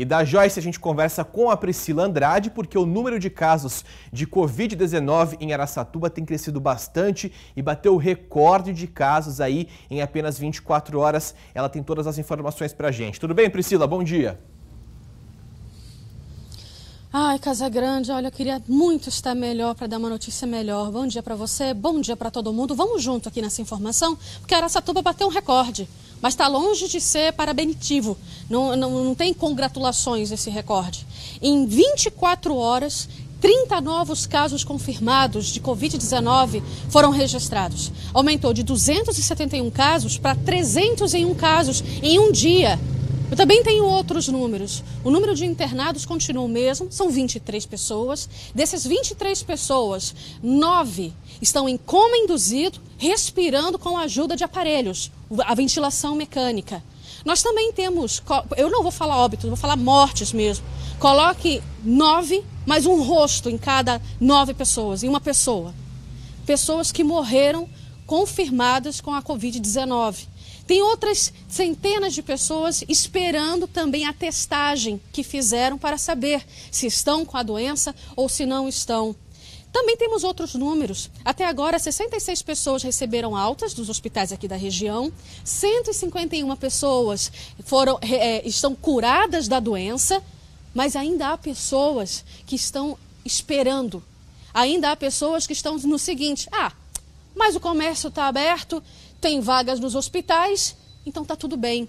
E da Joyce a gente conversa com a Priscila Andrade, porque o número de casos de Covid-19 em Araçatuba tem crescido bastante e bateu o recorde de casos aí em apenas 24 horas. Ela tem todas as informações para a gente. Tudo bem, Priscila? Bom dia. Ai, Casa Grande, olha, eu queria muito estar melhor para dar uma notícia melhor. Bom dia para você, bom dia para todo mundo. Vamos junto aqui nessa informação, porque Aracatuba bateu um recorde, mas está longe de ser parabenitivo. Não, não, não tem congratulações esse recorde. Em 24 horas, 30 novos casos confirmados de Covid-19 foram registrados. Aumentou de 271 casos para 301 casos em um dia. Eu também tenho outros números. O número de internados continua o mesmo, são 23 pessoas. Dessas 23 pessoas, 9 estão em coma induzido, respirando com a ajuda de aparelhos, a ventilação mecânica. Nós também temos, eu não vou falar óbitos, vou falar mortes mesmo. Coloque nove, mais um rosto em cada nove pessoas, em uma pessoa. Pessoas que morreram confirmadas com a Covid-19. Tem outras centenas de pessoas esperando também a testagem que fizeram para saber se estão com a doença ou se não estão. Também temos outros números. Até agora, 66 pessoas receberam altas dos hospitais aqui da região, 151 pessoas foram, é, estão curadas da doença, mas ainda há pessoas que estão esperando. Ainda há pessoas que estão no seguinte: ah, mas o comércio está aberto, tem vagas nos hospitais, então tá tudo bem.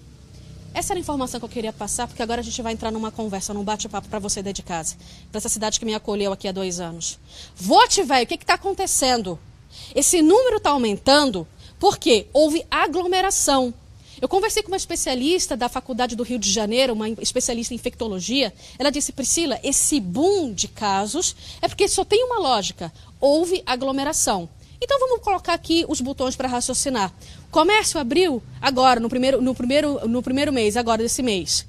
Essa era a informação que eu queria passar, porque agora a gente vai entrar numa conversa, num bate-papo para você dentro de casa, para essa cidade que me acolheu aqui há dois anos. Vote, velho, o que está acontecendo? Esse número está aumentando porque houve aglomeração. Eu conversei com uma especialista da Faculdade do Rio de Janeiro, uma especialista em infectologia. Ela disse: Priscila, esse boom de casos é porque só tem uma lógica: houve aglomeração. Então vamos colocar aqui os botões para raciocinar. Comércio abriu agora, no primeiro, no, primeiro, no primeiro mês, agora desse mês.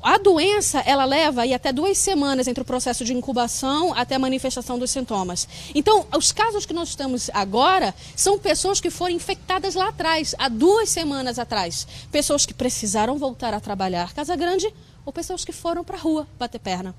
A doença, ela leva aí até duas semanas entre o processo de incubação até a manifestação dos sintomas. Então, os casos que nós estamos agora são pessoas que foram infectadas lá atrás, há duas semanas atrás. Pessoas que precisaram voltar a trabalhar Casa Grande ou pessoas que foram para a rua bater perna.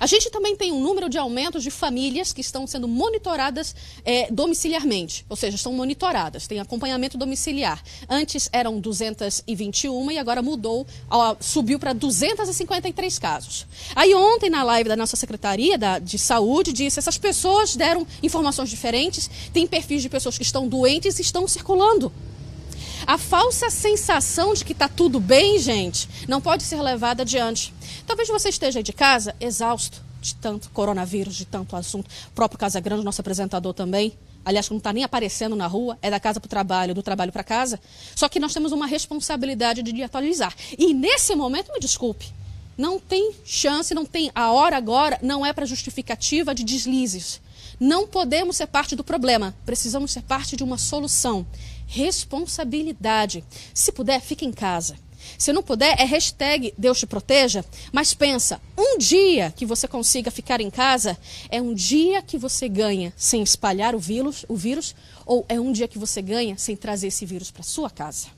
A gente também tem um número de aumentos de famílias que estão sendo monitoradas é, domiciliarmente, ou seja, estão monitoradas, tem acompanhamento domiciliar. Antes eram 221 e agora mudou, ó, subiu para 253 casos. Aí ontem, na live da nossa Secretaria da, de Saúde, disse essas pessoas deram informações diferentes, tem perfis de pessoas que estão doentes e estão circulando. A falsa sensação de que está tudo bem, gente, não pode ser levada adiante. Talvez você esteja aí de casa exausto de tanto coronavírus, de tanto assunto. O próprio Casa Grande, nosso apresentador também, aliás, não está nem aparecendo na rua, é da casa para o trabalho, do trabalho para casa. Só que nós temos uma responsabilidade de atualizar. E nesse momento, me desculpe, não tem chance, não tem. A hora agora não é para justificativa de deslizes. Não podemos ser parte do problema, precisamos ser parte de uma solução. Responsabilidade. Se puder, fique em casa. Se não puder, é hashtag Deus te proteja. Mas pensa, um dia que você consiga ficar em casa é um dia que você ganha sem espalhar o vírus, o vírus ou é um dia que você ganha sem trazer esse vírus para sua casa.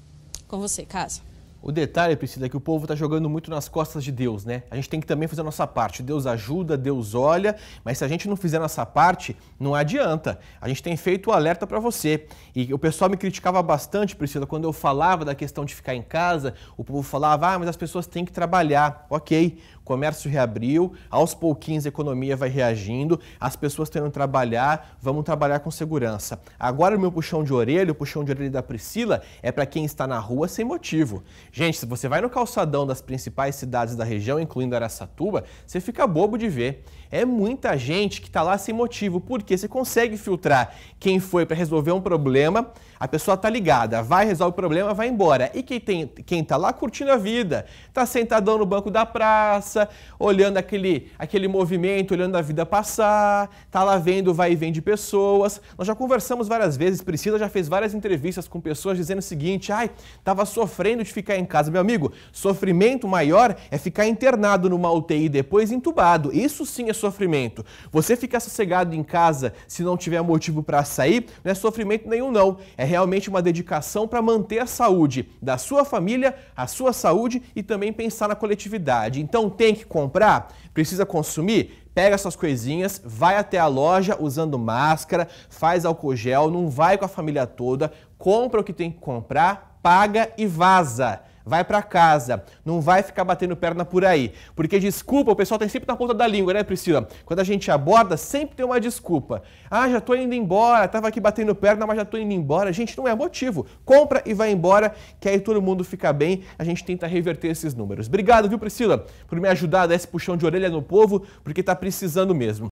Com você, casa. O detalhe, Priscila, é que o povo está jogando muito nas costas de Deus, né? A gente tem que também fazer a nossa parte. Deus ajuda, Deus olha, mas se a gente não fizer a nossa parte, não adianta. A gente tem feito o alerta para você. E o pessoal me criticava bastante, Priscila, quando eu falava da questão de ficar em casa. O povo falava, ah, mas as pessoas têm que trabalhar. Ok, comércio reabriu, aos pouquinhos a economia vai reagindo, as pessoas estão indo trabalhar, vamos trabalhar com segurança. Agora o meu puxão de orelha, o puxão de orelha da Priscila, é para quem está na rua sem motivo. Gente, se você vai no calçadão das principais cidades da região, incluindo Aracatuba, você fica bobo de ver. É muita gente que está lá sem motivo, porque você consegue filtrar quem foi para resolver um problema, a pessoa tá ligada, vai, resolve o problema, vai embora. E quem, está quem tá lá curtindo a vida, está sentadão no banco da praça, olhando aquele, aquele movimento, olhando a vida passar, tá lá vendo vai e vem de pessoas. Nós já conversamos várias vezes, Priscila já fez várias entrevistas com pessoas dizendo o seguinte: "Ai, tava sofrendo de ficar em casa". Meu amigo, sofrimento maior é ficar internado numa UTI depois entubado. Isso sim é sofrimento. Você ficar sossegado em casa se não tiver motivo para sair, não é sofrimento nenhum não. É realmente uma dedicação para manter a saúde da sua família, a sua saúde e também pensar na coletividade. Então, tem que comprar, precisa consumir, pega suas coisinhas, vai até a loja usando máscara, faz álcool gel, não vai com a família toda, compra o que tem que comprar, paga e vaza. Vai para casa, não vai ficar batendo perna por aí. Porque desculpa, o pessoal tem tá sempre na ponta da língua, né, Priscila? Quando a gente aborda, sempre tem uma desculpa. Ah, já tô indo embora, tava aqui batendo perna, mas já tô indo embora. Gente, não é motivo. Compra e vai embora, que aí todo mundo fica bem. A gente tenta reverter esses números. Obrigado, viu, Priscila, por me ajudar a dar esse puxão de orelha no povo, porque tá precisando mesmo.